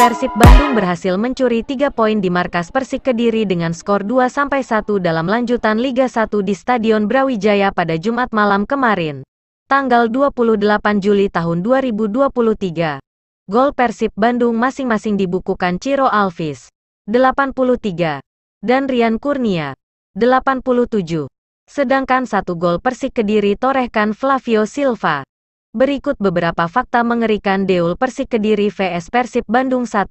Persib Bandung berhasil mencuri 3 poin di markas Persik Kediri dengan skor 2-1 dalam lanjutan Liga 1 di Stadion Brawijaya pada Jumat malam kemarin, tanggal 28 Juli tahun 2023. Gol Persib Bandung masing-masing dibukukan Ciro Alvis, 83, dan Rian Kurnia, 87. Sedangkan satu gol Persik Kediri torehkan Flavio Silva, Berikut beberapa fakta mengerikan Deul Persik Kediri vs Persib Bandung 1.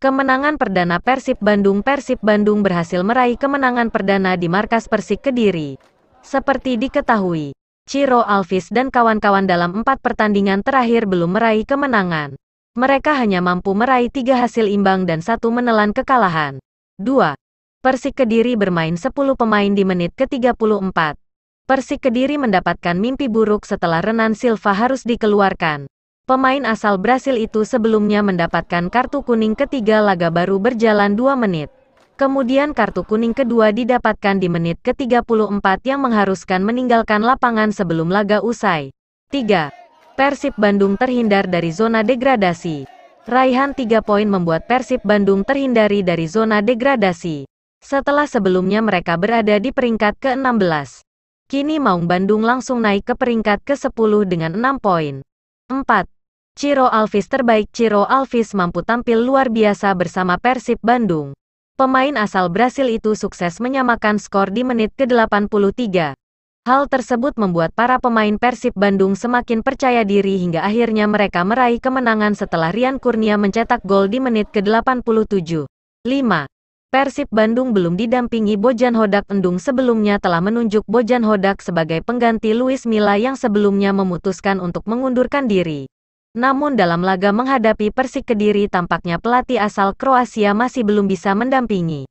Kemenangan perdana Persib Bandung Persib Bandung berhasil meraih kemenangan perdana di markas Persik Kediri. Seperti diketahui, Ciro Alvis dan kawan-kawan dalam empat pertandingan terakhir belum meraih kemenangan. Mereka hanya mampu meraih tiga hasil imbang dan satu menelan kekalahan. 2. Persik Kediri bermain 10 pemain di menit ke-34. Persik Kediri mendapatkan mimpi buruk setelah Renan Silva harus dikeluarkan. Pemain asal Brasil itu sebelumnya mendapatkan kartu kuning ketiga laga baru berjalan 2 menit. Kemudian kartu kuning kedua didapatkan di menit ke-34 yang mengharuskan meninggalkan lapangan sebelum laga usai. 3. Persib Bandung terhindar dari zona degradasi. Raihan 3 poin membuat Persib Bandung terhindari dari zona degradasi. Setelah sebelumnya mereka berada di peringkat ke-16. Kini Maung Bandung langsung naik ke peringkat ke-10 dengan 6 poin. 4. Ciro Alvis terbaik Ciro Alvis mampu tampil luar biasa bersama Persib Bandung. Pemain asal Brasil itu sukses menyamakan skor di menit ke-83. Hal tersebut membuat para pemain Persib Bandung semakin percaya diri hingga akhirnya mereka meraih kemenangan setelah Rian Kurnia mencetak gol di menit ke-87. 5. Persib Bandung belum didampingi Bojan Hodak Endung sebelumnya telah menunjuk Bojan Hodak sebagai pengganti Luis Mila yang sebelumnya memutuskan untuk mengundurkan diri. Namun dalam laga menghadapi Persik Kediri tampaknya pelatih asal Kroasia masih belum bisa mendampingi.